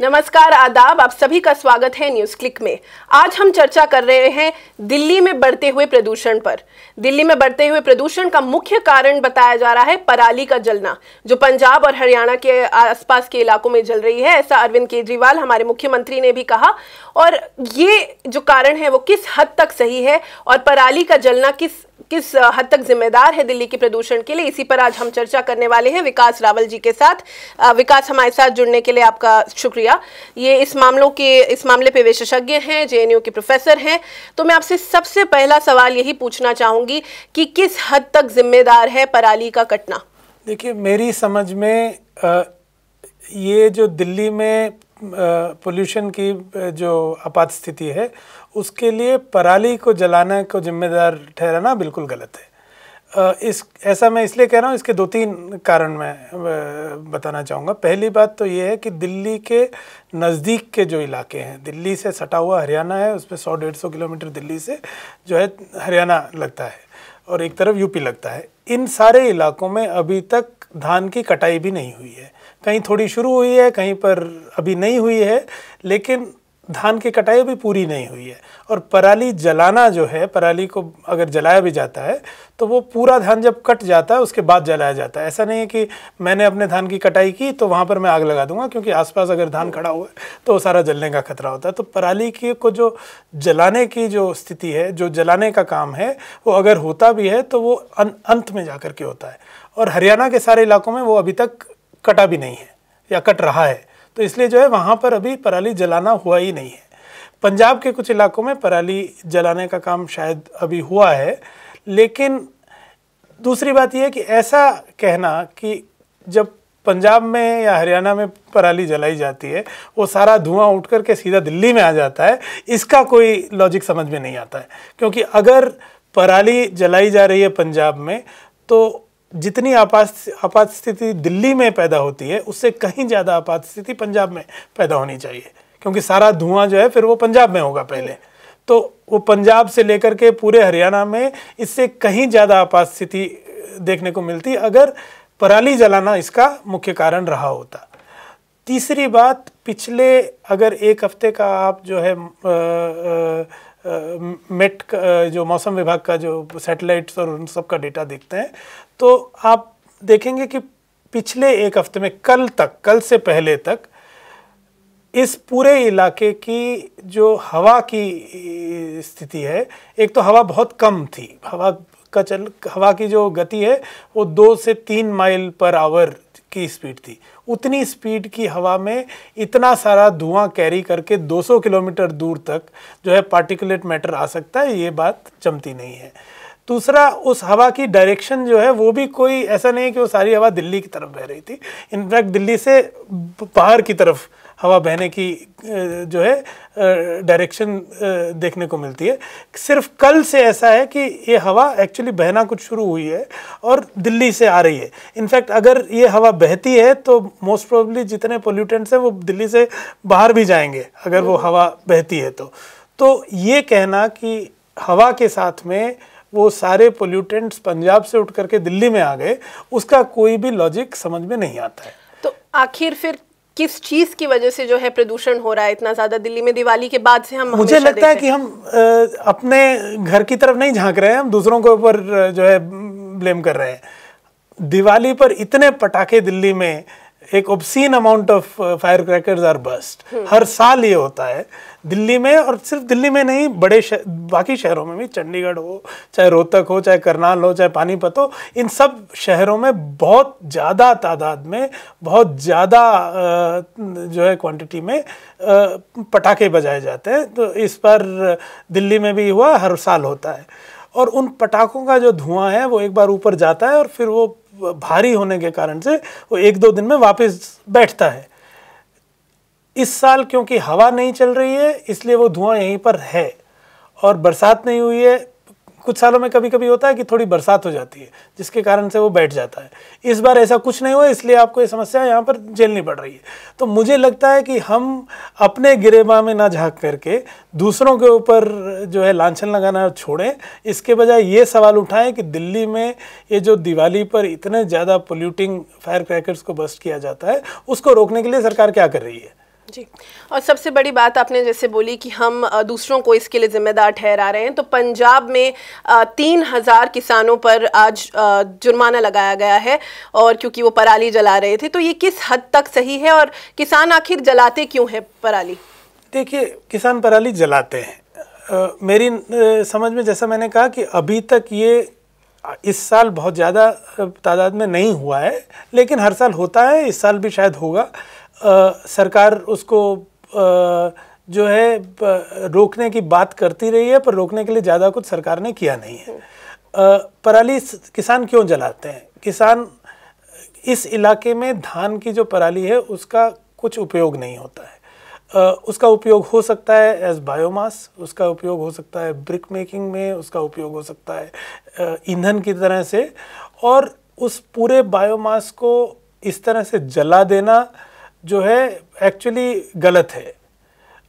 नमस्कार आदाब आप सभी का स्वागत है न्यूज क्लिक में आज हम चर्चा कर रहे हैं दिल्ली में बढ़ते हुए प्रदूषण पर दिल्ली में बढ़ते हुए प्रदूषण का मुख्य कारण बताया जा रहा है पराली का जलना जो पंजाब और हरियाणा के आसपास के इलाकों में जल रही है ऐसा अरविंद केजरीवाल हमारे मुख्यमंत्री ने भी कहा और ये जो कारण है वो किस हद तक सही है और पराली का जलना किस किस हद तक जिम्मेदार है दिल्ली के प्रदूषण के लिए इसी पर आज हम चर्चा करने वाले हैं विकास रावल जी के साथ विकास हमारे साथ जुड़ने के लिए आपका शुक्रिया ये इस मामलों के इस मामले पे विशेषज्ञ हैं जेएनयू के प्रोफेसर हैं तो मैं आपसे सबसे पहला सवाल यही पूछना चाहूँगी कि किस हद तक जिम्मेदार है पराली का कटना देखिए मेरी समझ में आ, ये जो दिल्ली में पोल्यूशन की जो आपात स्थिति है उसके लिए पराली को जलाने को जिम्मेदार ठहराना बिल्कुल गलत है इस ऐसा मैं इसलिए कह रहा हूँ इसके दो तीन कारण मैं बताना चाहूँगा पहली बात तो ये है कि दिल्ली के नज़दीक के जो इलाके हैं दिल्ली से सटा हुआ हरियाणा है उसमें सौ डेढ़ सौ किलोमीटर दिल्ली से जो है हरियाणा लगता है और एक तरफ यूपी लगता है इन सारे इलाकों में अभी तक धान की कटाई भी नहीं हुई है कहीं थोड़ी शुरू हुई है कहीं पर अभी नहीं हुई है लेकिन धान की कटाई भी पूरी नहीं हुई है और पराली जलाना जो है पराली को अगर जलाया भी जाता है तो वो पूरा धान जब कट जाता है उसके बाद जलाया जाता है ऐसा नहीं है कि मैंने अपने धान की कटाई की तो वहाँ पर मैं आग लगा दूंगा क्योंकि आसपास अगर धान खड़ा हुआ है तो वो सारा जलने का खतरा होता है तो पराली की को जो जलाने की जो स्थिति है जो जलाने का काम है वो अगर होता भी है तो वो अं-, अंत में जा के होता है और हरियाणा के सारे इलाकों में वो अभी तक कटा भी नहीं है या कट रहा है तो इसलिए जो है वहाँ पर अभी पराली जलाना हुआ ही नहीं है पंजाब के कुछ इलाकों में पराली जलाने का काम शायद अभी हुआ है लेकिन दूसरी बात यह है कि ऐसा कहना कि जब पंजाब में या हरियाणा में पराली जलाई जाती है वो सारा धुआं उठ करके सीधा दिल्ली में आ जाता है इसका कोई लॉजिक समझ में नहीं आता है क्योंकि अगर पराली जलाई जा रही है पंजाब में तो जितनी आपात आपात स्थिति दिल्ली में पैदा होती है उससे कहीं ज़्यादा आपात स्थिति पंजाब में पैदा होनी चाहिए क्योंकि सारा धुआं जो है फिर वो पंजाब में होगा पहले तो वो पंजाब से लेकर के पूरे हरियाणा में इससे कहीं ज़्यादा आपात स्थिति देखने को मिलती अगर पराली जलाना इसका मुख्य कारण रहा होता तीसरी बात पिछले अगर एक हफ्ते का आप जो है आ, आ, मेट जो मौसम विभाग का जो सैटेलाइट्स और उन सब का डेटा देखते हैं तो आप देखेंगे कि पिछले एक हफ्ते में कल तक कल से पहले तक इस पूरे इलाके की जो हवा की स्थिति है एक तो हवा बहुत कम थी हवा का चल हवा की जो गति है वो दो से तीन माइल पर आवर की स्पीड थी उतनी स्पीड की हवा में इतना सारा धुआं कैरी करके 200 किलोमीटर दूर तक जो है पार्टिकुलेट मैटर आ सकता है ये बात जमती नहीं है दूसरा उस हवा की डायरेक्शन जो है वो भी कोई ऐसा नहीं है कि वो सारी हवा दिल्ली की तरफ बह रही थी इनफैक्ट दिल्ली से बाहर की तरफ हवा बहने की जो है डायरेक्शन देखने को मिलती है सिर्फ कल से ऐसा है कि ये हवा एक्चुअली बहना कुछ शुरू हुई है और दिल्ली से आ रही है इनफैक्ट अगर ये हवा बहती है तो मोस्ट प्रोबली जितने पोल्यूटेंट्स हैं वो दिल्ली से बाहर भी जाएंगे अगर वो हवा बहती है तो तो ये कहना कि हवा के साथ में वो सारे पोल्यूटेंट्स पंजाब से उठ करके दिल्ली में आ गए उसका कोई भी लॉजिक समझ में नहीं आता है तो आखिर फिर किस चीज की वजह से जो है प्रदूषण हो रहा है इतना ज्यादा दिल्ली में दिवाली के बाद से हम मुझे लगता है कि हम आ, अपने घर की तरफ नहीं झांक रहे हैं हम दूसरों के ऊपर जो है ब्लेम कर रहे हैं दिवाली पर इतने पटाखे दिल्ली में एक obscene amount of fire crackers are burst हर साल ये होता है दिल्ली में और सिर्फ दिल्ली में नहीं बड़े शह, बाकी शहरों में भी चंडीगढ़ हो चाहे रोहतक हो चाहे करनाल हो चाहे पानीपत हो इन सब शहरों में बहुत ज़्यादा तादाद में बहुत ज़्यादा जो है क्वांटिटी में पटाखे बजाए जाते हैं तो इस पर दिल्ली में भी हुआ हर साल होता है और उन पटाखों का जो धुआं है वो एक बार ऊपर जाता है और फिर वो भारी होने के कारण से वो एक दो दिन में वापस बैठता है इस साल क्योंकि हवा नहीं चल रही है इसलिए वो धुआं यहीं पर है और बरसात नहीं हुई है कुछ सालों में कभी कभी होता है कि थोड़ी बरसात हो जाती है जिसके कारण से वो बैठ जाता है इस बार ऐसा कुछ नहीं हुआ इसलिए आपको ये समस्या यहाँ पर झेलनी पड़ रही है तो मुझे लगता है कि हम अपने गिरेबा में ना झाँक करके दूसरों के ऊपर जो है लाछन लगाना छोड़ें इसके बजाय ये सवाल उठाएं कि दिल्ली में ये जो दिवाली पर इतने ज़्यादा पोल्यूटिंग फायर क्रैकर्स को बस्ट किया जाता है उसको रोकने के लिए सरकार क्या कर रही है जी और सबसे बड़ी बात आपने जैसे बोली कि हम दूसरों को इसके लिए ज़िम्मेदार ठहरा रहे हैं तो पंजाब में तीन हज़ार किसानों पर आज जुर्माना लगाया गया है और क्योंकि वो पराली जला रहे थे तो ये किस हद तक सही है और किसान आखिर जलाते क्यों हैं पराली देखिए किसान पराली जलाते हैं आ, मेरी समझ में जैसा मैंने कहा कि अभी तक ये इस साल बहुत ज़्यादा तादाद में नहीं हुआ है लेकिन हर साल होता है इस साल भी शायद होगा आ, सरकार उसको आ, जो है रोकने की बात करती रही है पर रोकने के लिए ज़्यादा कुछ सरकार ने किया नहीं है पराली किसान क्यों जलाते हैं किसान इस इलाके में धान की जो पराली है उसका कुछ उपयोग नहीं होता है Uh, उसका उपयोग हो सकता है एज बायोमास उसका उपयोग हो सकता है ब्रिक मेकिंग में उसका उपयोग हो सकता है ईंधन की तरह से और उस पूरे बायोमास को इस तरह से जला देना जो है एक्चुअली गलत है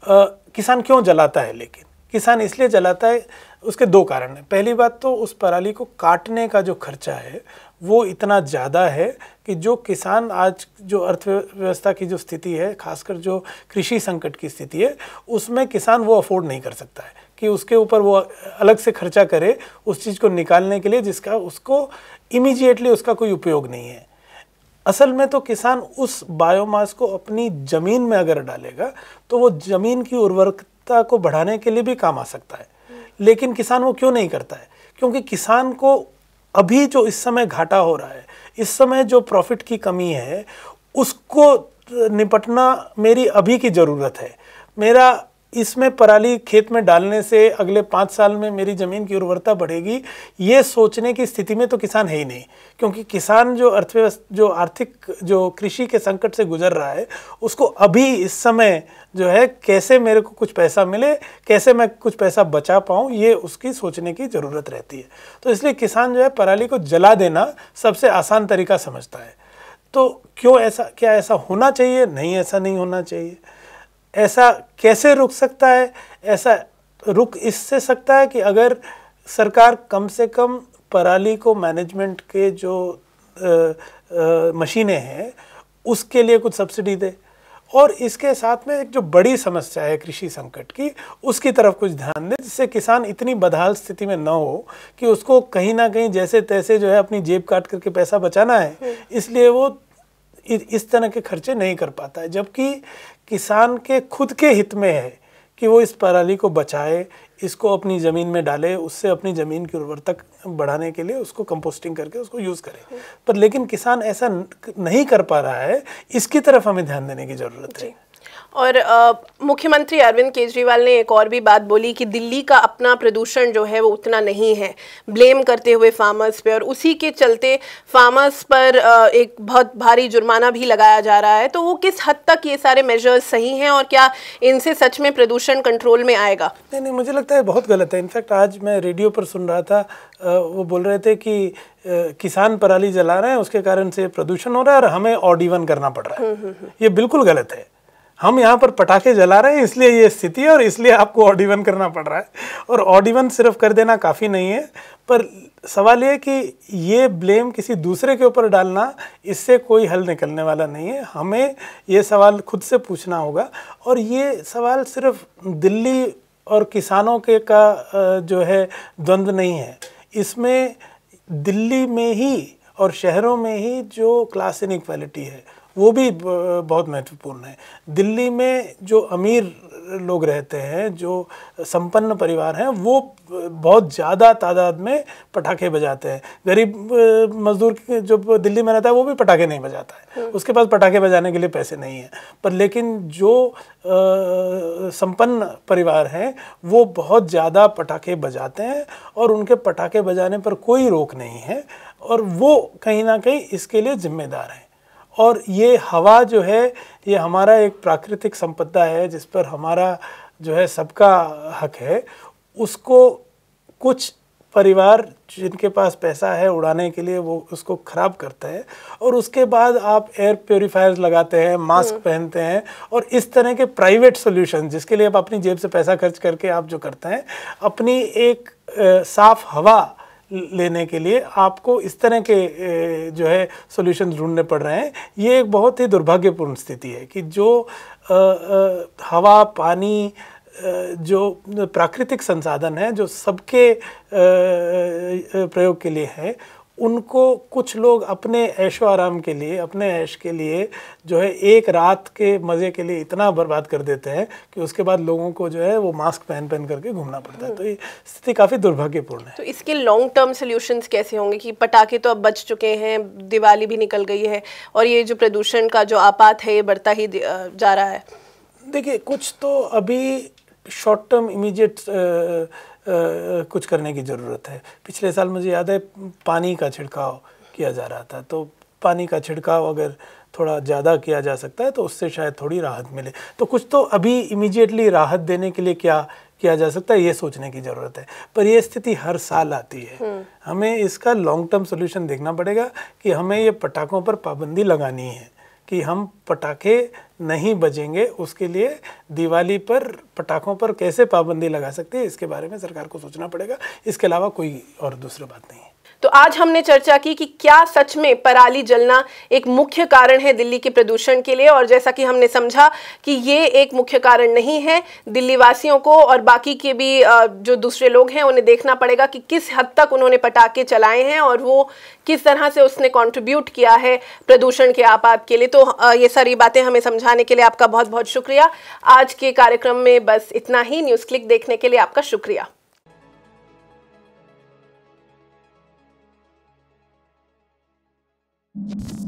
आ, किसान क्यों जलाता है लेकिन किसान इसलिए जलाता है उसके दो कारण हैं पहली बात तो उस पराली को काटने का जो खर्चा है वो इतना ज़्यादा है कि जो किसान आज जो अर्थव्यवस्था की जो स्थिति है खासकर जो कृषि संकट की स्थिति है उसमें किसान वो अफोर्ड नहीं कर सकता है कि उसके ऊपर वो अलग से खर्चा करे उस चीज़ को निकालने के लिए जिसका उसको इमीजिएटली उसका कोई उपयोग नहीं है असल में तो किसान उस बायोमास को अपनी ज़मीन में अगर डालेगा तो वो ज़मीन की उर्वरकता को बढ़ाने के लिए भी काम आ सकता है लेकिन किसान वो क्यों नहीं करता है क्योंकि किसान को अभी जो इस समय घाटा हो रहा है इस समय जो प्रॉफिट की कमी है उसको निपटना मेरी अभी की ज़रूरत है मेरा इसमें पराली खेत में डालने से अगले पाँच साल में मेरी ज़मीन की उर्वरता बढ़ेगी ये सोचने की स्थिति में तो किसान है ही नहीं क्योंकि किसान जो अर्थव्यवस्था जो आर्थिक जो कृषि के संकट से गुजर रहा है उसको अभी इस समय जो है कैसे मेरे को कुछ पैसा मिले कैसे मैं कुछ पैसा बचा पाऊँ ये उसकी सोचने की ज़रूरत रहती है तो इसलिए किसान जो है पराली को जला देना सबसे आसान तरीका समझता है तो क्यों ऐसा क्या ऐसा होना चाहिए नहीं ऐसा नहीं होना चाहिए ऐसा कैसे रुक सकता है ऐसा रुक इससे सकता है कि अगर सरकार कम से कम पराली को मैनेजमेंट के जो मशीनें हैं उसके लिए कुछ सब्सिडी दे और इसके साथ में एक जो बड़ी समस्या है कृषि संकट की उसकी तरफ कुछ ध्यान दें जिससे किसान इतनी बदहाल स्थिति में न हो कि उसको कहीं ना कहीं जैसे तैसे जो है अपनी जेब काट करके पैसा बचाना है हम्म। इसलिए वो इस तरह के खर्चे नहीं कर पाता है जबकि किसान के खुद के हित में है कि वो इस पराली को बचाए इसको अपनी ज़मीन में डाले उससे अपनी ज़मीन की उर्वरता बढ़ाने के लिए उसको कंपोस्टिंग करके उसको यूज़ करें पर लेकिन किसान ऐसा नहीं कर पा रहा है इसकी तरफ हमें ध्यान देने की ज़रूरत है और मुख्यमंत्री अरविंद केजरीवाल ने एक और भी बात बोली कि दिल्ली का अपना प्रदूषण जो है वो उतना नहीं है ब्लेम करते हुए फार्मर्स पे और उसी के चलते फार्मर्स पर एक बहुत भारी जुर्माना भी लगाया जा रहा है तो वो किस हद तक ये सारे मेजर्स सही हैं और क्या इनसे सच में प्रदूषण कंट्रोल में आएगा नहीं नहीं मुझे लगता है बहुत गलत है इनफैक्ट आज मैं रेडियो पर सुन रहा था वो बोल रहे थे कि किसान पराली जला रहे हैं उसके कारण से प्रदूषण हो रहा है और हमें ऑडिवन करना पड़ रहा है हम्म, हम्म, हम्म। ये बिल्कुल गलत है हम यहाँ पर पटाखे जला रहे हैं इसलिए ये स्थिति है और इसलिए आपको ऑडिवन करना पड़ रहा है और ऑडिवन सिर्फ कर देना काफ़ी नहीं है पर सवाल ये कि ये ब्लेम किसी दूसरे के ऊपर डालना इससे कोई हल निकलने वाला नहीं है हमें ये सवाल खुद से पूछना होगा और ये सवाल सिर्फ दिल्ली और किसानों के का जो है द्वंद्व नहीं है इसमें दिल्ली में ही और शहरों में ही जो क्लास इनक्वालिटी है वो भी बहुत महत्वपूर्ण है दिल्ली में जो अमीर लोग रहते हैं जो संपन्न परिवार हैं वो बहुत ज़्यादा तादाद में पटाखे बजाते हैं गरीब मजदूर जो दिल्ली में रहता है वो भी पटाखे नहीं बजाता है हम्म। उसके पास पटाखे बजाने के लिए पैसे नहीं हैं पर लेकिन जो संपन्न परिवार हैं वो बहुत ज़्यादा पटाखे बजाते हैं और उनके पटाखे बजाने पर कोई रोक नहीं है और वो कहीं ना कहीं इसके लिए जिम्मेदार हैं और ये हवा जो है ये हमारा एक प्राकृतिक संपदा है जिस पर हमारा जो है सबका हक है उसको कुछ परिवार जिनके पास पैसा है उड़ाने के लिए वो उसको ख़राब करता है और उसके बाद आप एयर प्योरीफायर्स लगाते हैं मास्क हम्म। पहनते हैं और इस तरह के प्राइवेट सोल्यूशन जिसके लिए आप अपनी जेब से पैसा खर्च करके आप जो करते हैं अपनी एक आ, साफ हवा लेने के लिए आपको इस तरह के जो है सॉल्यूशन ढूंढने पड़ रहे हैं ये एक बहुत ही दुर्भाग्यपूर्ण स्थिति है कि जो आ, आ, हवा पानी जो प्राकृतिक संसाधन है जो सबके प्रयोग के लिए है उनको कुछ लोग अपने ऐशो आराम के लिए अपने ऐश के लिए जो है एक रात के मज़े के लिए इतना बर्बाद कर देते हैं कि उसके बाद लोगों को जो है वो मास्क पहन पहन करके घूमना पड़ता है तो ये स्थिति काफ़ी दुर्भाग्यपूर्ण है तो इसके लॉन्ग टर्म सोल्यूशंस कैसे होंगे कि पटाखे तो अब बच चुके हैं दिवाली भी निकल गई है और ये जो प्रदूषण का जो आपात है ये बढ़ता ही जा रहा है देखिए कुछ तो अभी शॉर्ट टर्म इमीडिएट कुछ करने की ज़रूरत है पिछले साल मुझे याद है पानी का छिड़काव किया जा रहा था तो पानी का छिड़काव अगर थोड़ा ज़्यादा किया जा सकता है तो उससे शायद थोड़ी राहत मिले तो कुछ तो अभी इमीजिएटली राहत देने के लिए क्या किया जा सकता है ये सोचने की ज़रूरत है पर यह स्थिति हर साल आती है हम्म। हमें इसका लॉन्ग टर्म सोल्यूशन देखना पड़ेगा कि हमें ये पटाखों पर पाबंदी लगानी है कि हम पटाखे नहीं बजेंगे उसके लिए दिवाली पर पटाखों पर कैसे पाबंदी लगा सकते हैं इसके बारे में सरकार को सोचना पड़ेगा इसके अलावा कोई और दूसरी बात नहीं है तो आज हमने चर्चा की कि क्या सच में पराली जलना एक मुख्य कारण है दिल्ली के प्रदूषण के लिए और जैसा कि हमने समझा कि ये एक मुख्य कारण नहीं है दिल्ली वासियों को और बाकी के भी जो दूसरे लोग हैं उन्हें देखना पड़ेगा कि किस हद तक उन्होंने पटाखे चलाए हैं और वो किस तरह से उसने कॉन्ट्रीब्यूट किया है प्रदूषण के आपात के लिए तो ये सारी बातें हमें समझाने के लिए आपका बहुत बहुत शुक्रिया आज के कार्यक्रम में बस इतना ही न्यूज़ क्लिक देखने के लिए आपका शुक्रिया you